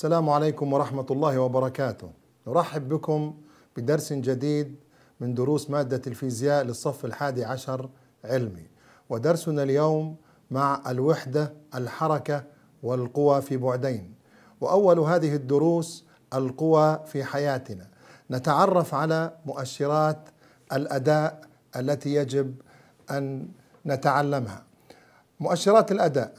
السلام عليكم ورحمة الله وبركاته. نرحب بكم بدرس جديد من دروس مادة الفيزياء للصف الحادي عشر علمي، ودرسنا اليوم مع الوحدة، الحركة والقوى في بعدين. وأول هذه الدروس القوى في حياتنا. نتعرف على مؤشرات الأداء التي يجب أن نتعلمها. مؤشرات الأداء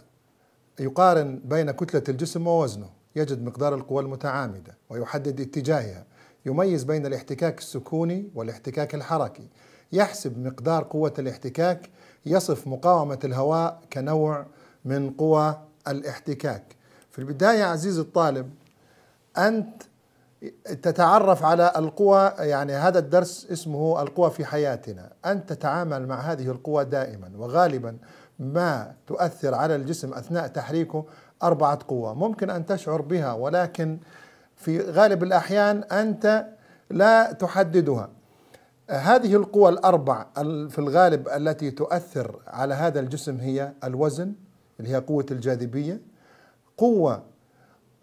يقارن بين كتلة الجسم ووزنه يجد مقدار القوى المتعامدة ويحدد اتجاهها يميز بين الاحتكاك السكوني والاحتكاك الحركي يحسب مقدار قوة الاحتكاك يصف مقاومة الهواء كنوع من قوى الاحتكاك في البداية عزيز الطالب أنت تتعرف على القوى يعني هذا الدرس اسمه القوى في حياتنا أنت تتعامل مع هذه القوى دائما وغالبا ما تؤثر على الجسم أثناء تحريكه أربعة قوى ممكن أن تشعر بها ولكن في غالب الأحيان أنت لا تحددها هذه القوى الأربع في الغالب التي تؤثر على هذا الجسم هي الوزن اللي هي قوة الجاذبية قوة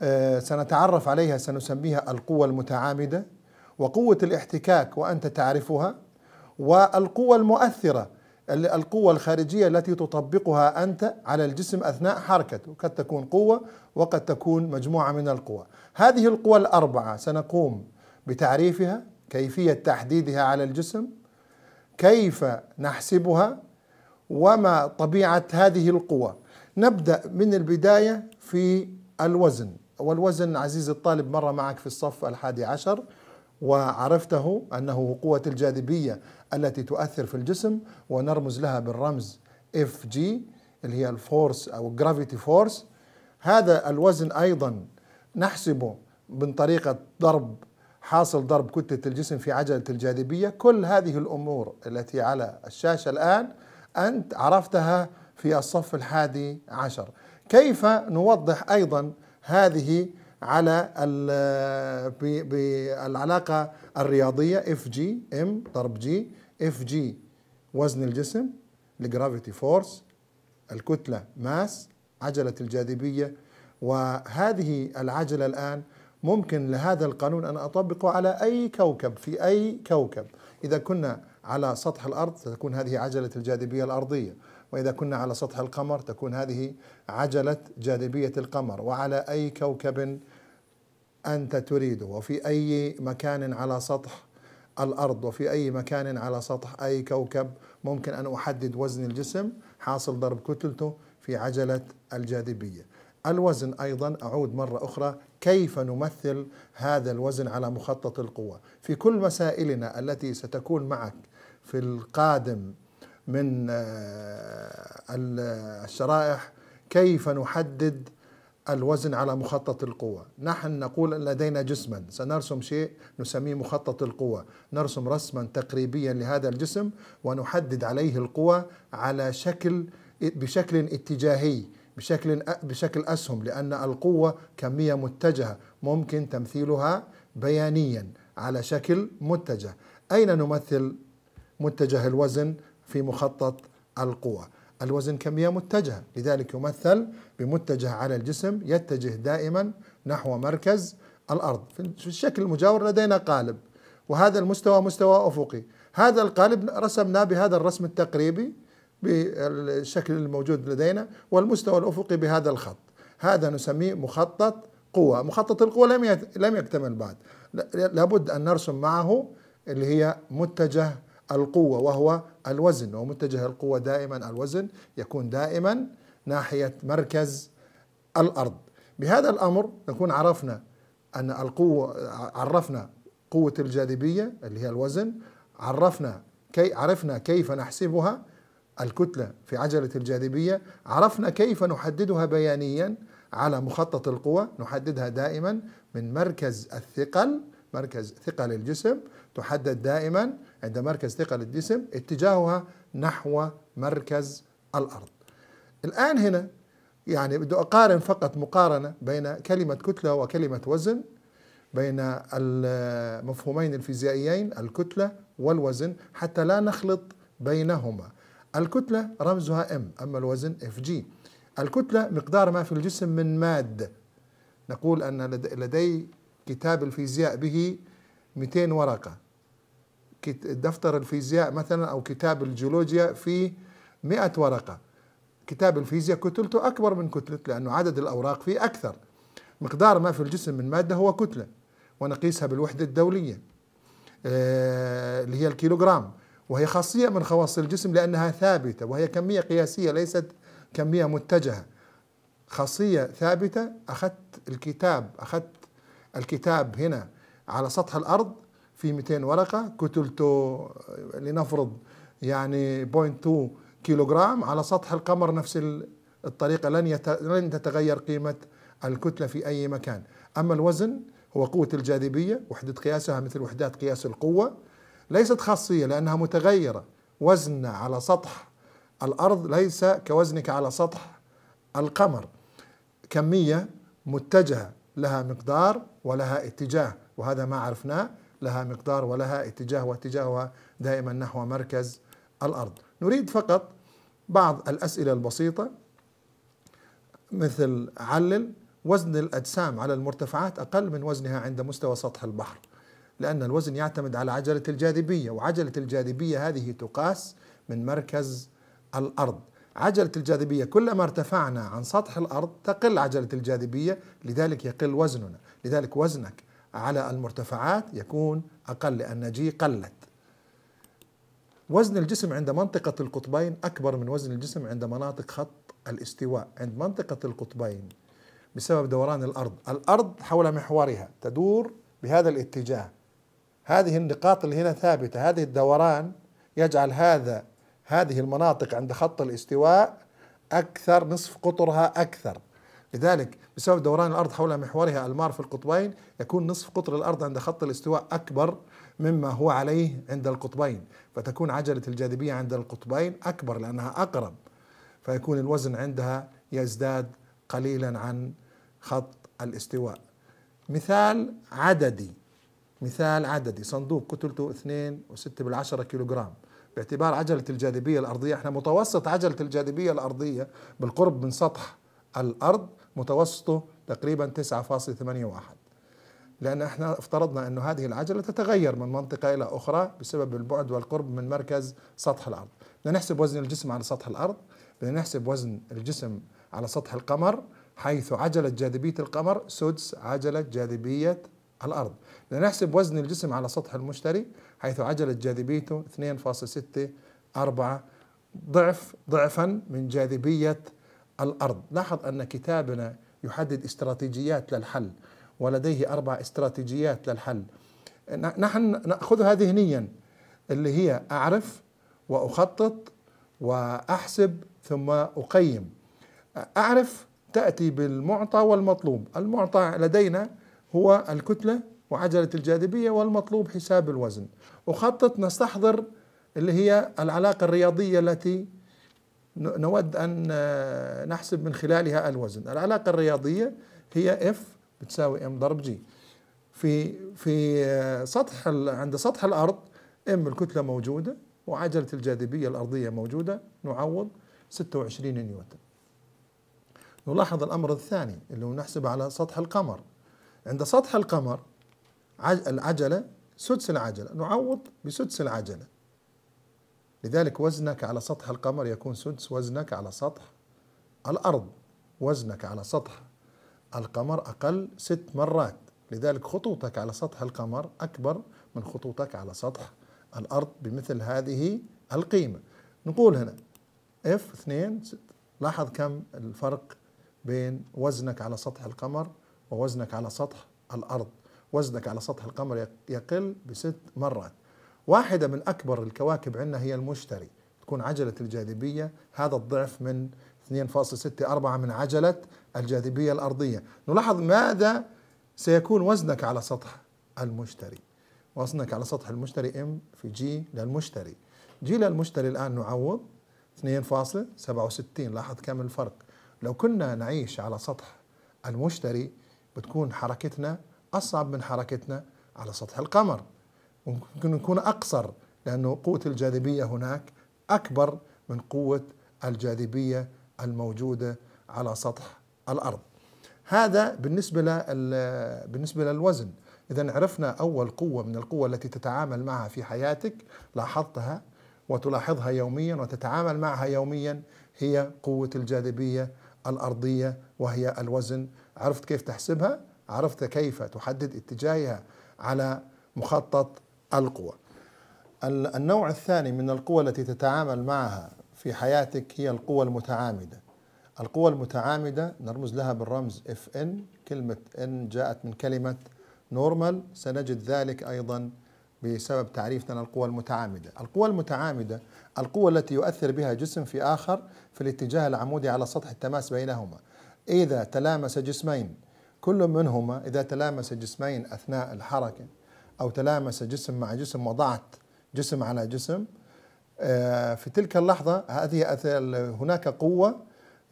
آه، سنتعرف عليها سنسميها القوة المتعامدة وقوة الاحتكاك وأنت تعرفها والقوة المؤثرة القوة الخارجية التي تطبقها أنت على الجسم أثناء حركته قد تكون قوة وقد تكون مجموعة من القوى هذه القوى الأربعة سنقوم بتعريفها كيفية تحديدها على الجسم كيف نحسبها وما طبيعة هذه القوى نبدأ من البداية في الوزن والوزن عزيزي الطالب مر معك في الصف الحادي عشر وعرفته أنه قوة الجاذبية التي تؤثر في الجسم ونرمز لها بالرمز اف جي اللي هي الفورس او جرافيتي فورس هذا الوزن ايضا نحسبه من طريقه ضرب حاصل ضرب كتله الجسم في عجله الجاذبيه كل هذه الامور التي على الشاشه الان انت عرفتها في الصف الحادي عشر كيف نوضح ايضا هذه على العلاقة الرياضية اف جي ام ضرب جي اف جي وزن الجسم الجرافيتي فورس الكتلة ماس عجلة الجاذبية وهذه العجلة الآن ممكن لهذا القانون أن أطبقه على أي كوكب في أي كوكب إذا كنا على سطح الأرض ستكون هذه عجلة الجاذبية الأرضية وإذا كنا على سطح القمر تكون هذه عجلة جاذبية القمر وعلى أي كوكب أنت تريده وفي أي مكان على سطح الأرض وفي أي مكان على سطح أي كوكب ممكن أن أحدد وزن الجسم حاصل ضرب كتلته في عجلة الجاذبية الوزن أيضا أعود مرة أخرى كيف نمثل هذا الوزن على مخطط القوة في كل مسائلنا التي ستكون معك في القادم من آه، الشرائح كيف نحدد الوزن على مخطط القوة نحن نقول لدينا جسما سنرسم شيء نسميه مخطط القوة نرسم رسما تقريبيا لهذا الجسم ونحدد عليه القوة على شكل بشكل اتجاهي بشكل بشكل اسهم لان القوه كميه متجهه ممكن تمثيلها بيانيا على شكل متجه اين نمثل متجه الوزن في مخطط القوى الوزن كمية متجهة لذلك يمثل بمتجه على الجسم يتجه دائما نحو مركز الأرض في الشكل المجاور لدينا قالب وهذا المستوى مستوى أفقي هذا القالب رسمناه بهذا الرسم التقريبي بالشكل الموجود لدينا والمستوى الأفقي بهذا الخط هذا نسميه مخطط قوة مخطط القوة لم لم يكتمل بعد لابد أن نرسم معه اللي هي متجه القوة وهو الوزن ومتجه القوة دائما الوزن يكون دائما ناحية مركز الأرض بهذا الأمر نكون عرفنا أن القوة عرفنا قوة الجاذبية اللي هي الوزن عرفنا كي عرفنا كيف نحسبها الكتلة في عجلة الجاذبية عرفنا كيف نحددها بيانيا على مخطط القوى نحددها دائما من مركز الثقل مركز ثقة للجسم تحدد دائما عند مركز ثقة للجسم اتجاهها نحو مركز الأرض الآن هنا يعني بدي أقارن فقط مقارنة بين كلمة كتلة وكلمة وزن بين المفهومين الفيزيائيين الكتلة والوزن حتى لا نخلط بينهما الكتلة رمزها M أما الوزن FG الكتلة مقدار ما في الجسم من مادة نقول أن لدي كتاب الفيزياء به 200 ورقة دفتر الفيزياء مثلا أو كتاب الجيولوجيا فيه 100 ورقة كتاب الفيزياء كتلته أكبر من كتلة لأنه عدد الأوراق فيه أكثر مقدار ما في الجسم من مادة هو كتلة ونقيسها بالوحدة الدولية آه، اللي هي الكيلوغرام وهي خاصية من خواص الجسم لأنها ثابتة وهي كمية قياسية ليست كمية متجهة خاصية ثابتة أخذت الكتاب أخذت الكتاب هنا على سطح الارض في 200 ورقه كتلته لنفرض يعني 0.2 كيلوغرام على سطح القمر نفس الطريقه لن لن تتغير قيمه الكتله في اي مكان اما الوزن هو قوه الجاذبيه وحده قياسها مثل وحدات قياس القوه ليست خاصيه لانها متغيره وزننا على سطح الارض ليس كوزنك على سطح القمر كميه متجهه لها مقدار ولها اتجاه وهذا ما عرفناه لها مقدار ولها اتجاه واتجاهها دائما نحو مركز الارض. نريد فقط بعض الاسئله البسيطه مثل علل وزن الاجسام على المرتفعات اقل من وزنها عند مستوى سطح البحر. لأن الوزن يعتمد على عجلة الجاذبية وعجلة الجاذبية هذه تقاس من مركز الأرض عجلة الجاذبية كلما ارتفعنا عن سطح الأرض تقل عجلة الجاذبية لذلك يقل وزننا لذلك وزنك على المرتفعات يكون أقل لأن جي قلت وزن الجسم عند منطقة القطبين أكبر من وزن الجسم عند مناطق خط الاستواء عند منطقة القطبين بسبب دوران الأرض الأرض حول محورها تدور بهذا الاتجاه هذه النقاط اللي هنا ثابتة هذه الدوران يجعل هذا هذه المناطق عند خط الاستواء أكثر نصف قطرها أكثر لذلك بسبب دوران الأرض حول محورها المار في القطبين يكون نصف قطر الأرض عند خط الاستواء أكبر مما هو عليه عند القطبين فتكون عجلة الجاذبية عند القطبين أكبر لأنها أقرب فيكون الوزن عندها يزداد قليلا عن خط الاستواء مثال عددي مثال عددي صندوق كتلته 2 و6 بالعشرة كيلوغرام باعتبار عجلة الجاذبية الأرضية احنا متوسط عجلة الجاذبية الأرضية بالقرب من سطح الأرض متوسطه تقريبا 9.81 لأن احنا افترضنا انه هذه العجلة تتغير من منطقة إلى أخرى بسبب البعد والقرب من مركز سطح الأرض بدنا نحسب وزن الجسم على سطح الأرض بدنا نحسب وزن الجسم على سطح القمر حيث عجلة جاذبية القمر سدس عجلة جاذبية الأرض بدنا نحسب وزن الجسم على سطح المشتري حيث عجلة جاذبيته 2.64 ضعف ضعفا من جاذبية الأرض لاحظ أن كتابنا يحدد استراتيجيات للحل ولديه أربع استراتيجيات للحل نحن نأخذها ذهنيا اللي هي أعرف وأخطط وأحسب ثم أقيم أعرف تأتي بالمعطى والمطلوب المعطى لدينا هو الكتلة وعجلة الجاذبية والمطلوب حساب الوزن أخطط نستحضر اللي هي العلاقة الرياضية التي نود أن آه، نحسب من خلالها الوزن العلاقة الرياضية هي F بتساوي M ضرب G في في آه، سطح عند سطح الأرض M الكتلة موجودة وعجلة الجاذبية الأرضية موجودة نعوض 26 نيوتن نلاحظ الأمر الثاني اللي هو نحسب على سطح القمر عند سطح القمر العجلة سدس العجلة نعوض بسدس العجلة لذلك وزنك على سطح القمر يكون سدس وزنك على سطح الأرض وزنك على سطح القمر أقل ست مرات لذلك خطوطك على سطح القمر أكبر من خطوطك على سطح الأرض بمثل هذه القيمة نقول هنا اف 2 لاحظ كم الفرق بين وزنك على سطح القمر ووزنك على سطح الأرض وزنك على سطح القمر يقل بست مرات واحدة من أكبر الكواكب عندنا هي المشتري تكون عجلة الجاذبية هذا الضعف من 2.64 من عجلة الجاذبية الأرضية نلاحظ ماذا سيكون وزنك على سطح المشتري وزنك على سطح المشتري ام في جي للمشتري جي للمشتري الآن نعوض 2.67 لاحظ كم الفرق لو كنا نعيش على سطح المشتري بتكون حركتنا أصعب من حركتنا على سطح القمر ممكن نكون أقصر لأنه قوة الجاذبية هناك أكبر من قوة الجاذبية الموجودة على سطح الأرض هذا بالنسبة بالنسبة للوزن إذا عرفنا أول قوة من القوة التي تتعامل معها في حياتك لاحظتها وتلاحظها يوميا وتتعامل معها يوميا هي قوة الجاذبية الأرضية وهي الوزن عرفت كيف تحسبها عرفت كيف تحدد اتجاهها على مخطط القوى النوع الثاني من القوى التي تتعامل معها في حياتك هي القوى المتعامدة القوى المتعامدة نرمز لها بالرمز اف ان كلمة ان جاءت من كلمة نورمال سنجد ذلك أيضا بسبب تعريفنا للقوى المتعامدة القوى المتعامدة القوة التي يؤثر بها جسم في آخر في الاتجاه العمودي على سطح التماس بينهما إذا تلامس جسمين كل منهما إذا تلامس جسمين أثناء الحركة أو تلامس جسم مع جسم وضعت جسم على جسم آه، في تلك اللحظة هذه هناك قوة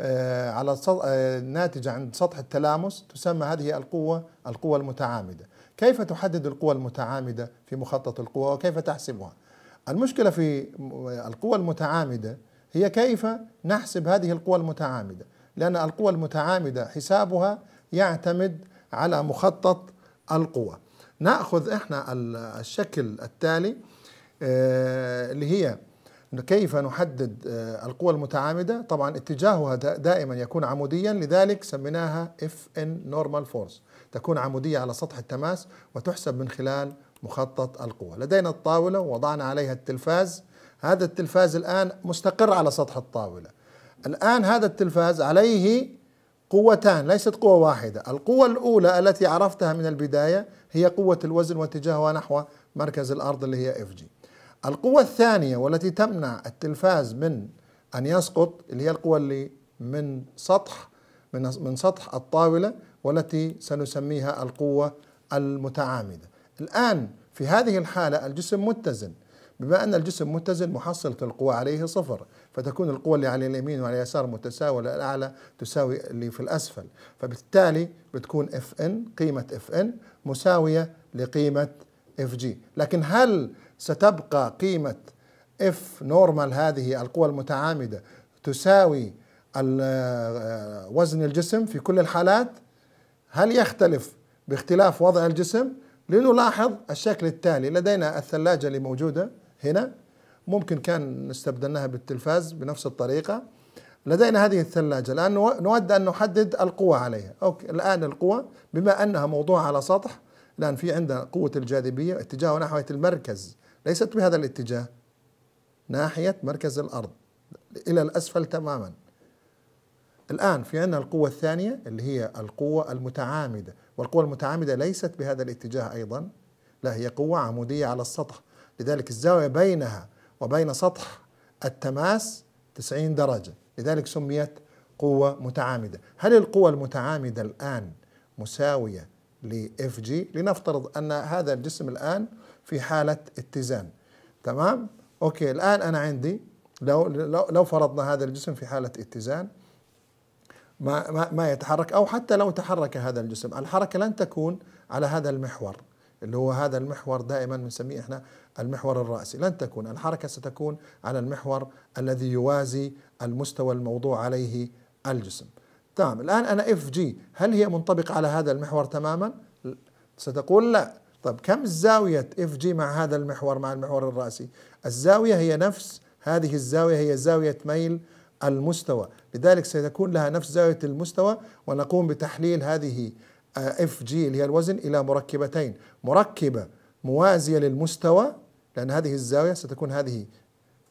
آه، على آه، ناتجة عند سطح التلامس تسمى هذه القوة القوة المتعامدة كيف تحدد القوة المتعامدة في مخطط القوة وكيف تحسبها المشكلة في القوة المتعامدة هي كيف نحسب هذه القوة المتعامدة لأن القوة المتعامدة حسابها يعتمد على مخطط القوة. ناخذ احنا الشكل التالي آه، اللي هي كيف نحدد آه، القوى المتعامده طبعا اتجاهها دائما يكون عموديا لذلك سميناها اف ان نورمال فورس تكون عموديه على سطح التماس وتحسب من خلال مخطط القوى لدينا الطاوله وضعنا عليها التلفاز هذا التلفاز الان مستقر على سطح الطاوله الان هذا التلفاز عليه قوتان ليست قوة واحدة القوة الأولى التي عرفتها من البداية هي قوة الوزن واتجاهها نحو مركز الأرض اللي هي FG القوة الثانية والتي تمنع التلفاز من أن يسقط اللي هي القوة اللي من سطح من, من سطح الطاولة والتي سنسميها القوة المتعامدة الآن في هذه الحالة الجسم متزن بما أن الجسم متزن محصلة القوى عليه صفر فتكون القوى اللي على اليمين وعلى اليسار متساوية الأعلى تساوي اللي في الأسفل فبالتالي بتكون اف ان قيمة اف ان مساوية لقيمة اف جي لكن هل ستبقى قيمة اف نورمال هذه القوى المتعامدة تساوي آه، وزن الجسم في كل الحالات هل يختلف باختلاف وضع الجسم لنلاحظ الشكل التالي لدينا الثلاجة اللي موجودة هنا ممكن كان استبدلناها بالتلفاز بنفس الطريقة لدينا هذه الثلاجة الآن نود أن نحدد القوة عليها أوكي. الآن القوة بما أنها موضوعة على سطح الآن في عندنا قوة الجاذبية اتجاهها نحو المركز ليست بهذا الاتجاه ناحية مركز الأرض إلى الأسفل تماما الآن في عندنا القوة الثانية اللي هي القوة المتعامدة والقوة المتعامدة ليست بهذا الاتجاه أيضا لا هي قوة عمودية على السطح لذلك الزاوية بينها وبين سطح التماس 90 درجة لذلك سميت قوة متعامدة هل القوة المتعامدة الآن مساوية لاف جي لنفترض أن هذا الجسم الآن في حالة اتزان تمام أوكي الآن أنا عندي لو, لو, لو فرضنا هذا الجسم في حالة اتزان ما, ما, ما يتحرك أو حتى لو تحرك هذا الجسم الحركة لن تكون على هذا المحور اللي هو هذا المحور دائما بنسميه احنا المحور الرأسي لن تكون الحركة ستكون على المحور الذي يوازي المستوى الموضوع عليه الجسم تمام الآن أنا اف جي هل هي منطبقة على هذا المحور تماما ستقول لا طب كم زاوية اف جي مع هذا المحور مع المحور الرأسي الزاوية هي نفس هذه الزاوية هي زاوية ميل المستوى لذلك ستكون لها نفس زاوية المستوى ونقوم بتحليل هذه آه، اف جي اللي هي الوزن إلى مركبتين مركبة موازية للمستوى لأن هذه الزاوية ستكون هذه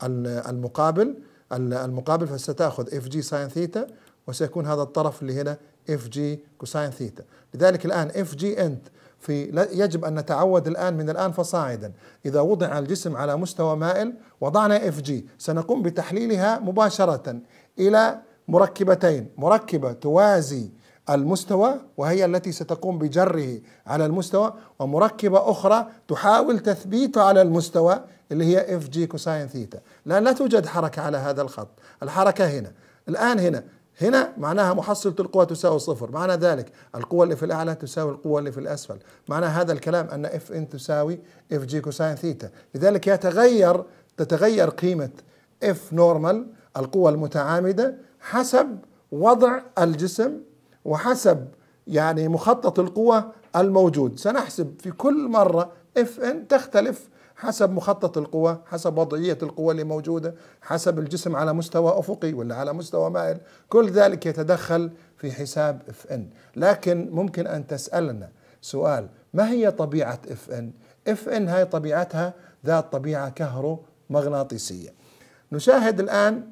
المقابل المقابل فستأخذ اف جي ساين ثيتا وسيكون هذا الطرف اللي هنا اف جي كوساين ثيتا لذلك الآن اف جي انت في يجب أن نتعود الآن من الآن فصاعدا إذا وضع الجسم على مستوى مائل وضعنا اف جي سنقوم بتحليلها مباشرة إلى مركبتين مركبة توازي المستوى وهي التي ستقوم بجره على المستوى ومركبة أخرى تحاول تثبيته على المستوى اللي هي اف جي كوساين ثيتا لا لا توجد حركة على هذا الخط الحركة هنا الآن هنا هنا معناها محصلة القوى تساوي صفر معنى ذلك القوة اللي في الأعلى تساوي القوة اللي في الأسفل معنى هذا الكلام أن اف ان تساوي اف جي كوساين ثيتا لذلك يتغير تتغير قيمة اف نورمال القوة المتعامدة حسب وضع الجسم وحسب يعني مخطط القوة الموجود سنحسب في كل مرة اف ان تختلف حسب مخطط القوة حسب وضعية القوة اللي موجودة حسب الجسم على مستوى أفقي ولا على مستوى مائل كل ذلك يتدخل في حساب اف ان لكن ممكن أن تسألنا سؤال ما هي طبيعة اف ان اف ان هاي طبيعتها ذات طبيعة كهرومغناطيسية نشاهد الآن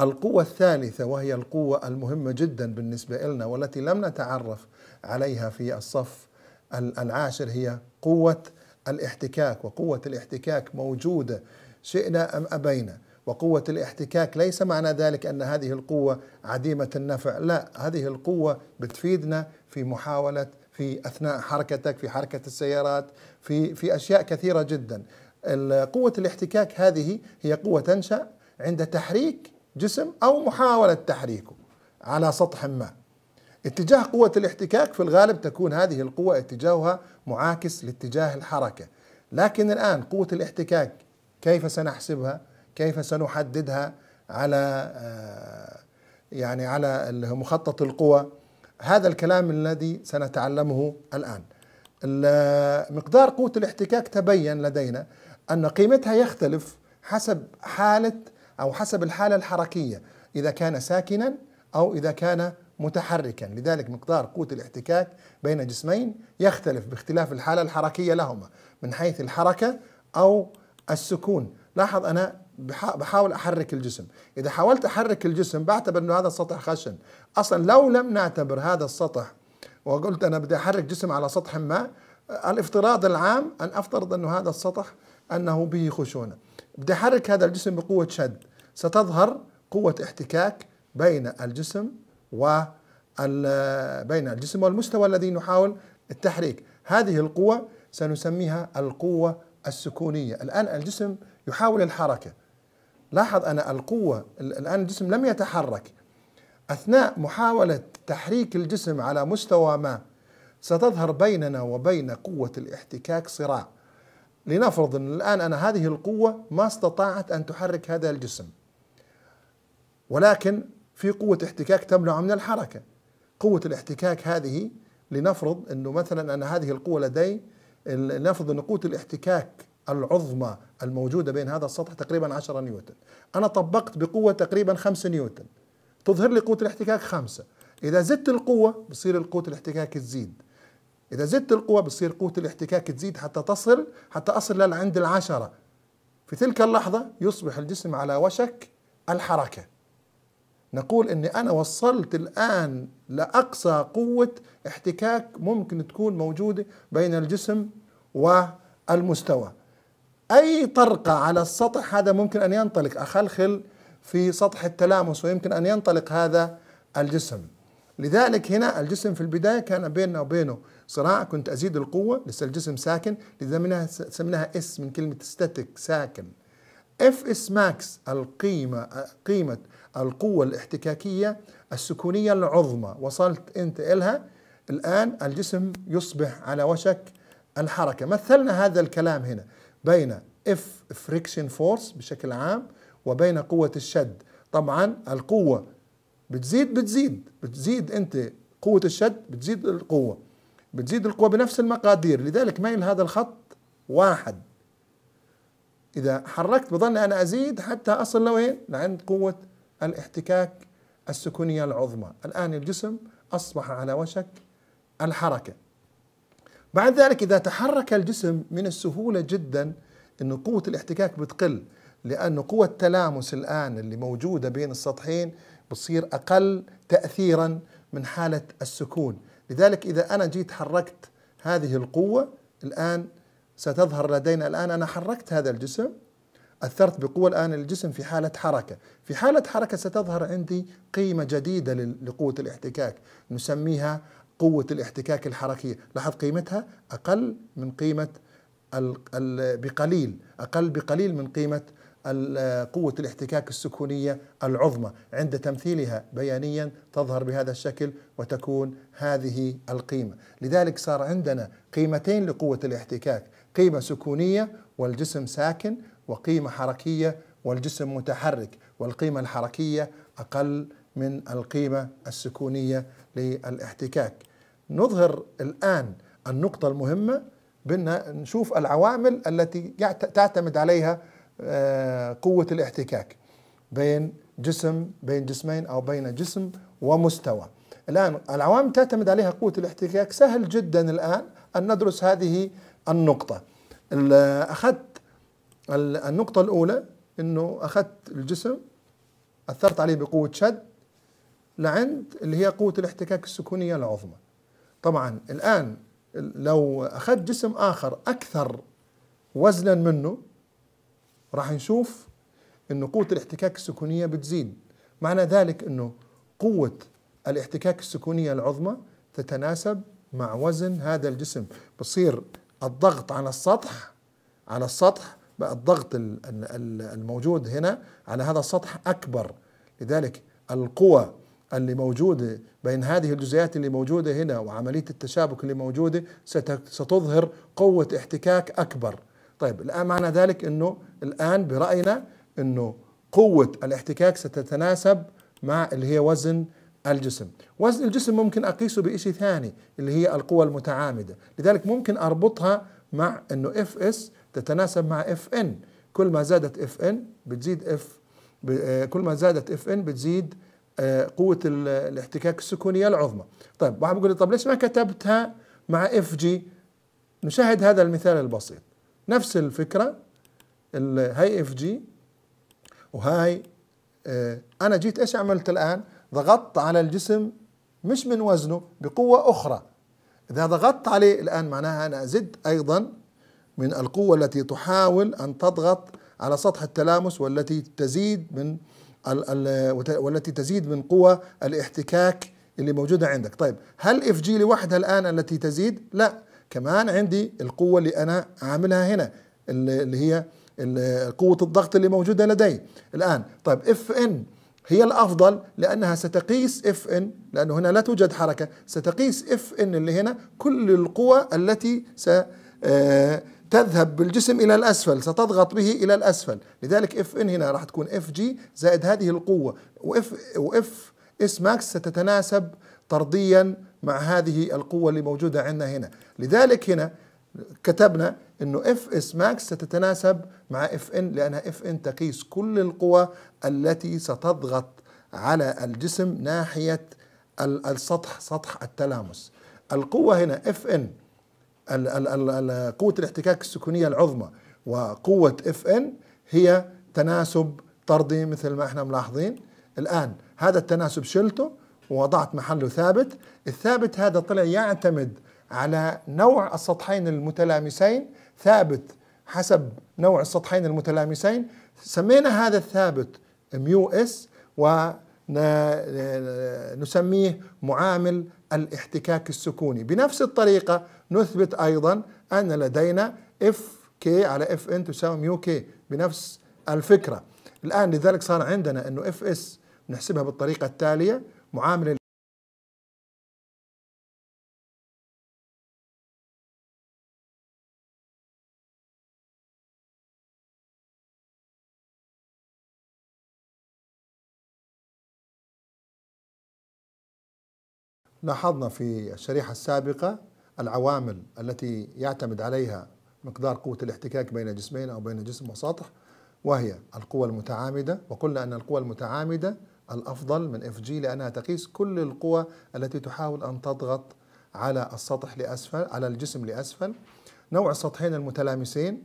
القوة الثالثة وهي القوة المهمة جدا بالنسبة لنا والتي لم نتعرف عليها في الصف العاشر هي قوة الاحتكاك وقوة الاحتكاك موجودة شئنا أم أبينا وقوة الاحتكاك ليس معنى ذلك أن هذه القوة عديمة النفع لا هذه القوة بتفيدنا في محاولة في أثناء حركتك في حركة السيارات في, في أشياء كثيرة جدا قوة الاحتكاك هذه هي قوة تنشأ عند تحريك جسم أو محاولة تحريكه على سطح ما اتجاه قوة الاحتكاك في الغالب تكون هذه القوة اتجاهها معاكس لاتجاه الحركة لكن الآن قوة الاحتكاك كيف سنحسبها كيف سنحددها على آه، يعني على مخطط القوى هذا الكلام الذي سنتعلمه الآن آه، مقدار قوة الاحتكاك تبين لدينا أن قيمتها يختلف حسب حالة أو حسب الحالة الحركية إذا كان ساكنا أو إذا كان متحركا لذلك مقدار قوة الاحتكاك بين جسمين يختلف باختلاف الحالة الحركية لهما من حيث الحركة أو السكون لاحظ أنا بحاول أحرك الجسم إذا حاولت أحرك الجسم بعتبر أنه هذا السطح خشن أصلا لو لم نعتبر هذا السطح وقلت أنا بدي أحرك جسم على سطح ما الافتراض العام أن أفترض أنه هذا السطح أنه به خشونة بدي أحرك هذا الجسم بقوة شد ستظهر قوة احتكاك بين الجسم و بين الجسم والمستوى الذي نحاول التحريك هذه القوة سنسميها القوة السكونية الآن الجسم يحاول الحركة لاحظ أنا القوة الآن الجسم لم يتحرك أثناء محاولة تحريك الجسم على مستوى ما ستظهر بيننا وبين قوة الاحتكاك صراع لنفرض أن الآن أنا هذه القوة ما استطاعت أن تحرك هذا الجسم ولكن في قوة احتكاك تمنع من الحركة قوة الاحتكاك هذه لنفرض أنه مثلا أن هذه القوة لدي لنفرض أن قوة الاحتكاك العظمى الموجودة بين هذا السطح تقريبا 10 نيوتن أنا طبقت بقوة تقريبا 5 نيوتن تظهر لي قوة الاحتكاك 5 إذا زدت القوة بصير قوة الاحتكاك تزيد إذا زدت القوة بصير قوة الاحتكاك تزيد حتى تصل حتى أصل للعند العشرة في تلك اللحظة يصبح الجسم على وشك الحركة نقول اني انا وصلت الان لاقصى قوه احتكاك ممكن تكون موجوده بين الجسم والمستوى اي طرقه على السطح هذا ممكن ان ينطلق اخلخل في سطح التلامس ويمكن ان ينطلق هذا الجسم لذلك هنا الجسم في البدايه كان بيننا وبينه صراع كنت ازيد القوه لسه الجسم ساكن لذا منها سميناها اس من كلمه ستاتيك ساكن اف اس ماكس القيمه قيمه القوة الاحتكاكية السكونية العظمى وصلت أنت إلها الآن الجسم يصبح على وشك الحركة مثلنا هذا الكلام هنا بين اف فريكشن فورس بشكل عام وبين قوة الشد طبعا القوة بتزيد بتزيد بتزيد أنت قوة الشد بتزيد القوة بتزيد القوة بنفس المقادير لذلك ميل هذا الخط واحد إذا حركت بظن أنا أزيد حتى أصل لوين لعند قوة الاحتكاك السكونية العظمى الآن الجسم أصبح على وشك الحركة بعد ذلك إذا تحرك الجسم من السهولة جدا أن قوة الاحتكاك بتقل لأن قوة التلامس الآن اللي موجودة بين السطحين بتصير أقل تأثيرا من حالة السكون لذلك إذا أنا جيت حركت هذه القوة الآن ستظهر لدينا الآن أنا حركت هذا الجسم أثرت بقوة الآن الجسم في حالة حركة في حالة حركة ستظهر عندي قيمة جديدة لقوة الاحتكاك نسميها قوة الاحتكاك الحركية لاحظ قيمتها أقل من قيمة بقليل أقل بقليل من قيمة قوة الاحتكاك السكونية العظمى عند تمثيلها بيانيا تظهر بهذا الشكل وتكون هذه القيمة لذلك صار عندنا قيمتين لقوة الاحتكاك قيمة سكونية والجسم ساكن وقيمة حركية والجسم متحرك والقيمة الحركية أقل من القيمة السكونية للاحتكاك نظهر الآن النقطة المهمة بأن نشوف العوامل التي تعتمد عليها آه، قوة الاحتكاك بين جسم بين جسمين أو بين جسم ومستوى الآن العوامل تعتمد عليها قوة الاحتكاك سهل جدا الآن أن ندرس هذه النقطة أخذت النقطة الأولى أنه أخذت الجسم أثرت عليه بقوة شد لعند اللي هي قوة الاحتكاك السكونية العظمى طبعا الآن لو أخذت جسم آخر أكثر وزنا منه راح نشوف أنه قوة الاحتكاك السكونية بتزيد معنى ذلك أنه قوة الاحتكاك السكونية العظمى تتناسب مع وزن هذا الجسم بصير الضغط على السطح على السطح بقى الضغط الموجود هنا على هذا السطح أكبر لذلك القوى اللي موجودة بين هذه الجزيئات اللي موجودة هنا وعملية التشابك اللي موجودة ستظهر قوة احتكاك أكبر طيب الآن معنى ذلك أنه الآن برأينا أنه قوة الاحتكاك ستتناسب مع اللي هي وزن الجسم وزن الجسم ممكن أقيسه بشيء ثاني اللي هي القوة المتعامدة لذلك ممكن أربطها مع أنه اف اس تتناسب مع اف ان كل ما زادت اف ان بتزيد اف آه، كل ما زادت اف ان بتزيد آه، قوه الاحتكاك السكونيه العظمى طيب واحد بيقول لي طب ليش ما كتبتها مع اف جي نشاهد هذا المثال البسيط نفس الفكره هاي اف جي وهاي آه، انا جيت ايش عملت الان ضغطت على الجسم مش من وزنه بقوه اخرى اذا ضغطت عليه الان معناها انا زدت ايضا من القوة التي تحاول أن تضغط على سطح التلامس والتي تزيد من والتي تزيد من قوة الاحتكاك اللي موجودة عندك طيب هل اف جي لوحدها الآن التي تزيد؟ لا كمان عندي القوة اللي أنا عاملها هنا اللي هي قوة الضغط اللي موجودة لدي الآن طيب اف ان هي الافضل لانها ستقيس اف ان لانه هنا لا توجد حركه ستقيس اف ان اللي هنا كل القوى التي س آه، تذهب بالجسم إلى الأسفل ستضغط به إلى الأسفل لذلك اف ان هنا راح تكون اف جي زائد هذه القوة واف واف اس ماكس ستتناسب طرديا مع هذه القوة اللي موجودة عندنا هنا لذلك هنا كتبنا انه اف اس ماكس ستتناسب مع اف ان لانها اف ان تقيس كل القوى التي ستضغط على الجسم ناحية السطح سطح التلامس القوة هنا اف ان قوة الاحتكاك السكونية العظمى وقوة اف ان هي تناسب طردي مثل ما احنا ملاحظين الآن هذا التناسب شلته ووضعت محله ثابت الثابت هذا طلع يعتمد على نوع السطحين المتلامسين ثابت حسب نوع السطحين المتلامسين سمينا هذا الثابت ميو اس ونسميه معامل الاحتكاك السكوني بنفس الطريقة نثبت أيضا أن لدينا اف كي على اف ان تساوي ميو كي بنفس الفكرة الآن لذلك صار عندنا أنه اف اس نحسبها بالطريقة التالية معاملة لاحظنا في الشريحة السابقة العوامل التي يعتمد عليها مقدار قوة الاحتكاك بين جسمين أو بين جسم وسطح وهي القوة المتعامدة وقلنا أن القوة المتعامدة الأفضل من اف جي لأنها تقيس كل القوى التي تحاول أن تضغط على السطح لأسفل على الجسم لأسفل نوع السطحين المتلامسين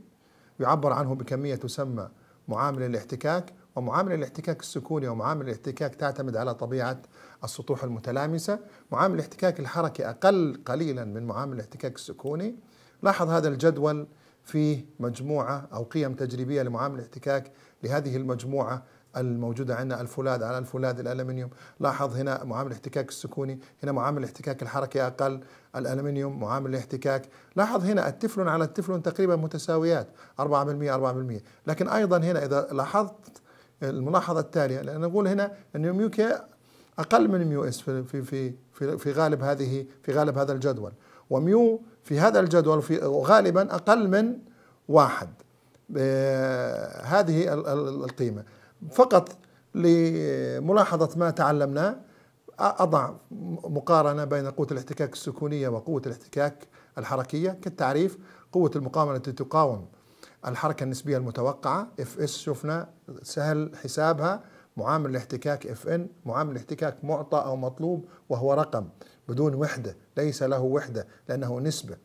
يعبر عنه بكمية تسمى معامل الاحتكاك ومعامل الاحتكاك السكوني ومعامل الاحتكاك تعتمد على طبيعة السطوح المتلامسة معامل الاحتكاك الحركي أقل قليلا من معامل الاحتكاك السكوني لاحظ هذا الجدول فيه مجموعة أو قيم تجريبية لمعامل الاحتكاك لهذه المجموعة الموجودة عندنا الفولاذ على الفولاذ الألمنيوم لاحظ هنا معامل الاحتكاك السكوني هنا معامل الاحتكاك الحركي أقل الألمنيوم معامل الاحتكاك لاحظ هنا التفلون على التفلون تقريبا متساويات 4% 4% لكن أيضا هنا إذا لاحظت الملاحظه التاليه لان نقول هنا ان ميو كي اقل من ميو اس في في في في, في غالب هذه في غالب هذا الجدول وميو في هذا الجدول في غالبا اقل من واحد آه، هذه القيمه فقط لملاحظه ما تعلمناه اضع مقارنه بين قوه الاحتكاك السكونيه وقوه الاحتكاك الحركيه كالتعريف قوه المقاومه التي تقاوم الحركة النسبية المتوقعة اف اس شفنا سهل حسابها معامل الاحتكاك اف ان معامل الاحتكاك معطى أو مطلوب وهو رقم بدون وحدة ليس له وحدة لأنه نسبة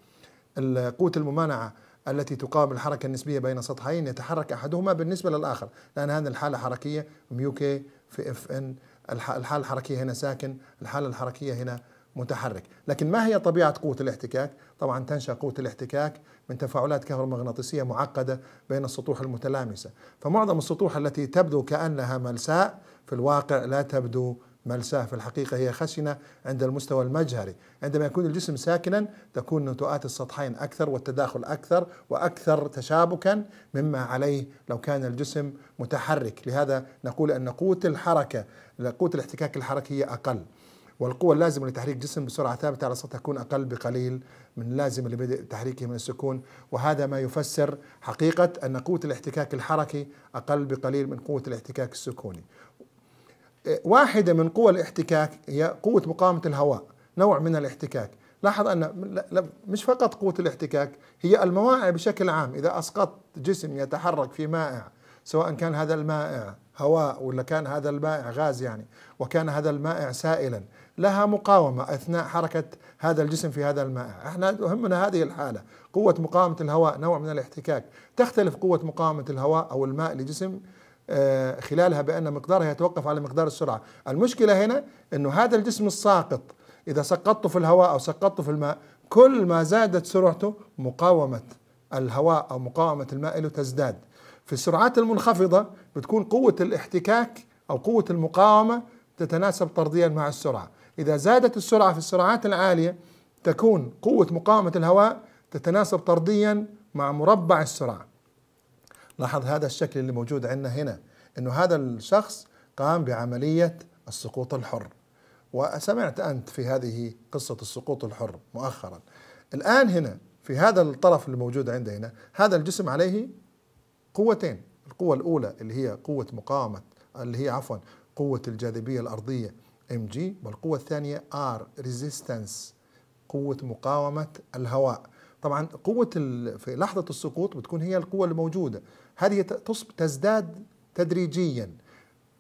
قوة الممانعة التي تقاوم الحركة النسبية بين سطحين يتحرك أحدهما بالنسبة للآخر لأن هذه الحالة حركية ميو كي في اف ان الحالة الحركية هنا ساكن الحالة الحركية هنا متحرك لكن ما هي طبيعة قوة الاحتكاك؟ طبعا تنشأ قوة الاحتكاك من تفاعلات كهرومغناطيسية معقدة بين السطوح المتلامسة فمعظم السطوح التي تبدو كأنها ملساء في الواقع لا تبدو ملساء في الحقيقة هي خشنة عند المستوى المجهري عندما يكون الجسم ساكنا تكون نتوءات السطحين أكثر والتداخل أكثر وأكثر تشابكا مما عليه لو كان الجسم متحرك لهذا نقول أن قوة الحركة قوة الاحتكاك الحركي هي أقل والقوة اللازمة لتحريك جسم بسرعة ثابتة على السطح تكون أقل بقليل من اللازم لبدء تحريكه من السكون وهذا ما يفسر حقيقة أن قوة الاحتكاك الحركي أقل بقليل من قوة الاحتكاك السكوني واحدة من قوى الاحتكاك هي قوة مقاومة الهواء نوع من الاحتكاك لاحظ أن مش فقط قوة الاحتكاك هي المواعي بشكل عام إذا أسقطت جسم يتحرك في مائع سواء كان هذا المائع هواء ولا كان هذا المائع غاز يعني وكان هذا المائع سائلا لها مقاومة أثناء حركة هذا الجسم في هذا الماء احنا يهمنا هذه الحالة قوة مقاومة الهواء نوع من الاحتكاك تختلف قوة مقاومة الهواء أو الماء لجسم آه، خلالها بأن مقدارها يتوقف على مقدار السرعة المشكلة هنا أنه هذا الجسم الساقط إذا سقطته في الهواء أو سقطته في الماء كل ما زادت سرعته مقاومة الهواء أو مقاومة الماء له تزداد في السرعات المنخفضة بتكون قوة الاحتكاك أو قوة المقاومة تتناسب طرديا مع السرعة إذا زادت السرعة في السرعات العالية تكون قوة مقاومة الهواء تتناسب طرديا مع مربع السرعة لاحظ هذا الشكل اللي موجود عندنا هنا أنه هذا الشخص قام بعملية السقوط الحر وسمعت أنت في هذه قصة السقوط الحر مؤخرا الآن هنا في هذا الطرف اللي موجود عندنا هنا هذا الجسم عليه قوتين القوة الأولى اللي هي قوة مقاومة اللي هي عفوا قوة الجاذبية الأرضية ام جي والقوة الثانية ار ريزيستنس قوة مقاومة الهواء طبعا قوة في لحظة السقوط بتكون هي القوة الموجودة هذه تزداد تدريجيا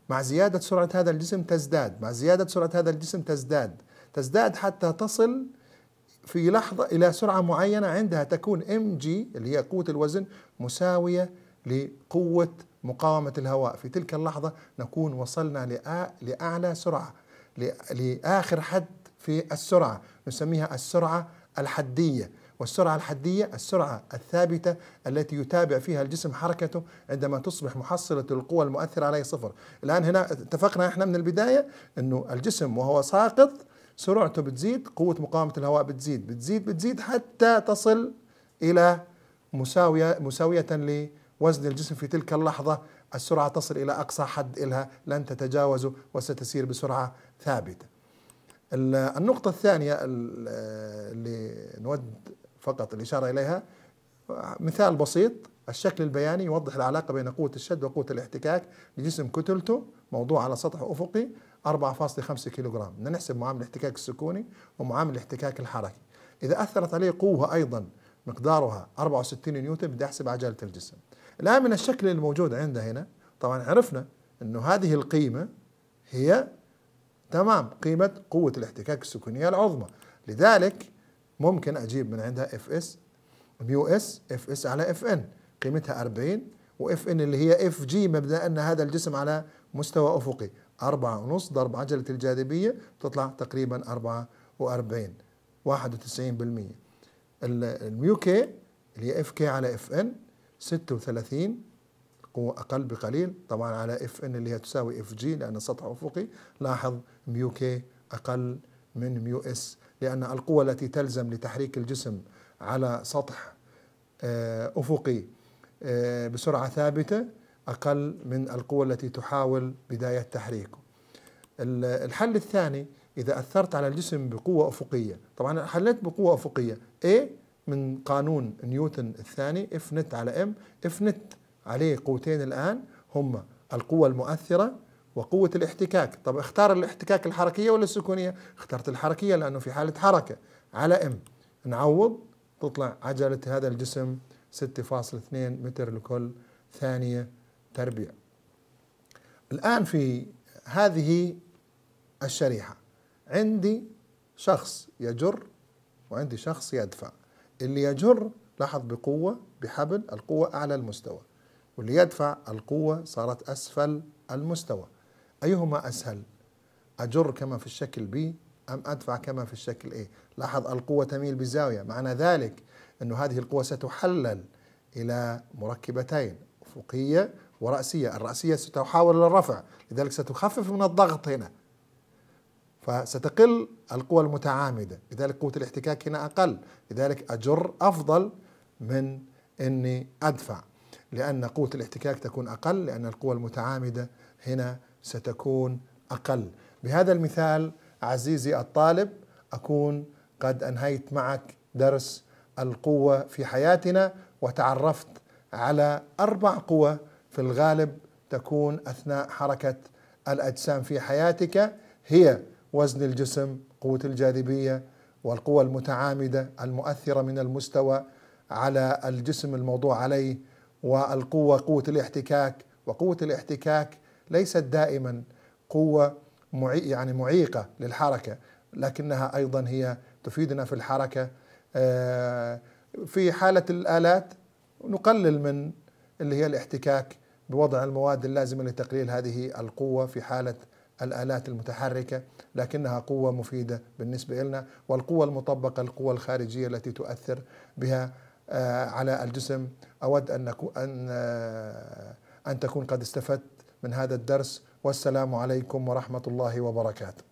مع زيادة سرعة هذا الجسم تزداد مع زيادة سرعة هذا الجسم تزداد تزداد حتى تصل في لحظة إلى سرعة معينة عندها تكون ام جي اللي هي قوة الوزن مساوية لقوة مقاومة الهواء في تلك اللحظة نكون وصلنا لأعلى سرعة لاخر حد في السرعه نسميها السرعه الحديه والسرعه الحديه السرعه الثابته التي يتابع فيها الجسم حركته عندما تصبح محصله القوى المؤثره عليه صفر الان هنا اتفقنا احنا من البدايه انه الجسم وهو ساقط سرعته بتزيد قوه مقاومه الهواء بتزيد بتزيد بتزيد حتى تصل الى مساويه مساويه لوزن الجسم في تلك اللحظه السرعه تصل الى اقصى حد لها لن تتجاوزه وستسير بسرعه ثابته النقطة الثانية اللي نود فقط الإشارة إليها مثال بسيط الشكل البياني يوضح العلاقة بين قوة الشد وقوة الاحتكاك لجسم كتلته موضوع على سطح أفقي 4.5 كيلوغرام بدنا نحسب معامل الاحتكاك السكوني ومعامل الاحتكاك الحركي إذا أثرت عليه قوة أيضا مقدارها 64 نيوتن بدي أحسب عجلة الجسم الآن من الشكل الموجود عندنا هنا طبعا عرفنا أنه هذه القيمة هي تمام قيمة قوة الاحتكاك السكونية العظمى لذلك ممكن أجيب من عندها اف اس ميو اس اف اس على اف ان قيمتها 40 واف ان اللي هي اف جي مبدأ أن هذا الجسم على مستوى أفقي أربعة ونص ضرب عجلة الجاذبية تطلع تقريبا 44 91% الميو كي اللي هي اف كي على اف ان 36 قوة أقل بقليل طبعا على اف ان اللي هي تساوي اف جي لأن سطح أفقي لاحظ ميو كي أقل من ميو اس لأن القوة التي تلزم لتحريك الجسم على سطح آه، أفقي آه، بسرعة ثابتة أقل من القوة التي تحاول بداية تحريكه الحل الثاني إذا أثرت على الجسم بقوة أفقية طبعا حليت بقوة أفقية A من قانون نيوتن الثاني F نت على M F نت عليه قوتين الآن هما القوة المؤثرة وقوة الاحتكاك طب اختار الاحتكاك الحركية ولا السكونية اخترت الحركية لأنه في حالة حركة على ام نعوض تطلع عجلة هذا الجسم 6.2 متر لكل ثانية تربيع الآن في هذه الشريحة عندي شخص يجر وعندي شخص يدفع اللي يجر لاحظ بقوة بحبل القوة أعلى المستوى واللي يدفع القوة صارت أسفل المستوى أيهما أسهل أجر كما في الشكل B أم أدفع كما في الشكل A إيه؟ لاحظ القوة تميل بزاوية معنى ذلك أن هذه القوة ستحلل إلى مركبتين أفقية ورأسية الرأسية ستحاول للرفع لذلك ستخفف من الضغط هنا فستقل القوى المتعامدة لذلك قوة الاحتكاك هنا أقل لذلك أجر أفضل من أني أدفع لأن قوة الاحتكاك تكون أقل لأن القوى المتعامدة هنا ستكون اقل بهذا المثال عزيزي الطالب اكون قد انهيت معك درس القوه في حياتنا وتعرفت على اربع قوى في الغالب تكون اثناء حركه الاجسام في حياتك هي وزن الجسم قوه الجاذبيه والقوى المتعامده المؤثره من المستوى على الجسم الموضوع عليه والقوه قوه الاحتكاك وقوه الاحتكاك ليست دائما قوة معي يعني معيقة للحركة لكنها أيضا هي تفيدنا في الحركة آه، في حالة الآلات نقلل من اللي هي الاحتكاك بوضع المواد اللازمة لتقليل هذه القوة في حالة الآلات المتحركة لكنها قوة مفيدة بالنسبة لنا والقوة المطبقة القوة الخارجية التي تؤثر بها آه، على الجسم أود أن أن آه، أن تكون قد استفدت من هذا الدرس والسلام عليكم ورحمه الله وبركاته